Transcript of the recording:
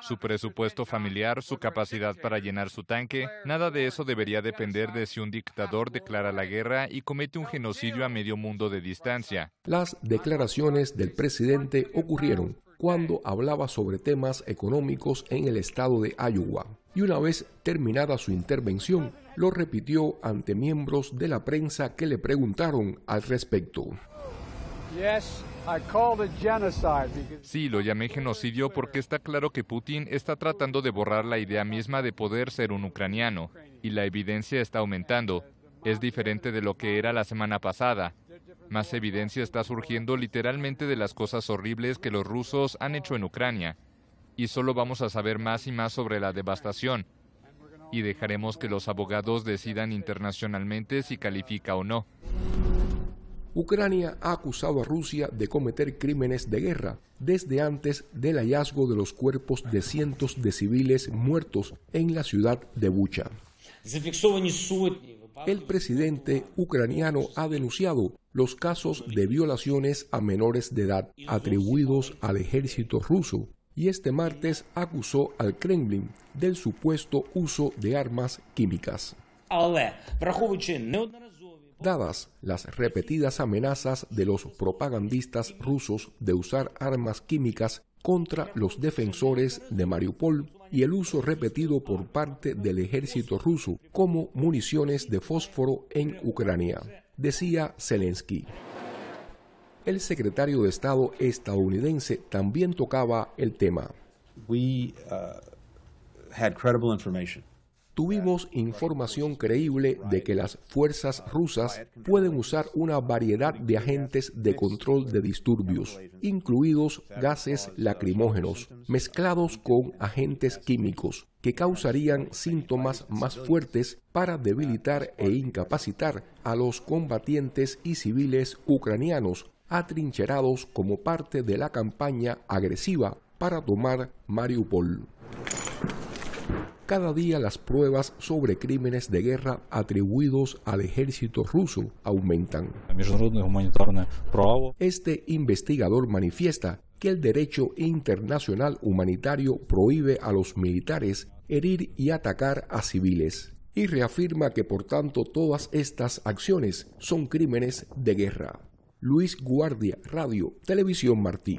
Su presupuesto familiar, su capacidad para llenar su tanque, nada de eso debería depender de si un dictador declara la guerra y comete un genocidio a medio mundo de distancia. Las declaraciones del presidente ocurrieron cuando hablaba sobre temas económicos en el estado de Iowa. Y una vez terminada su intervención, lo repitió ante miembros de la prensa que le preguntaron al respecto. Sí, lo llamé genocidio porque está claro que Putin está tratando de borrar la idea misma de poder ser un ucraniano, y la evidencia está aumentando. Es diferente de lo que era la semana pasada. Más evidencia está surgiendo literalmente de las cosas horribles que los rusos han hecho en Ucrania. Y solo vamos a saber más y más sobre la devastación. Y dejaremos que los abogados decidan internacionalmente si califica o no. Ucrania ha acusado a Rusia de cometer crímenes de guerra desde antes del hallazgo de los cuerpos de cientos de civiles muertos en la ciudad de Bucha. El presidente ucraniano ha denunciado los casos de violaciones a menores de edad atribuidos al ejército ruso y este martes acusó al Kremlin del supuesto uso de armas químicas dadas las repetidas amenazas de los propagandistas rusos de usar armas químicas contra los defensores de Mariupol y el uso repetido por parte del ejército ruso como municiones de fósforo en Ucrania, decía Zelensky. El secretario de Estado estadounidense también tocaba el tema. Uh, credible tuvimos información creíble de que las fuerzas rusas pueden usar una variedad de agentes de control de disturbios, incluidos gases lacrimógenos, mezclados con agentes químicos, que causarían síntomas más fuertes para debilitar e incapacitar a los combatientes y civiles ucranianos atrincherados como parte de la campaña agresiva para tomar Mariupol cada día las pruebas sobre crímenes de guerra atribuidos al ejército ruso aumentan. Este investigador manifiesta que el derecho internacional humanitario prohíbe a los militares herir y atacar a civiles y reafirma que por tanto todas estas acciones son crímenes de guerra. Luis Guardia, Radio, Televisión Martí.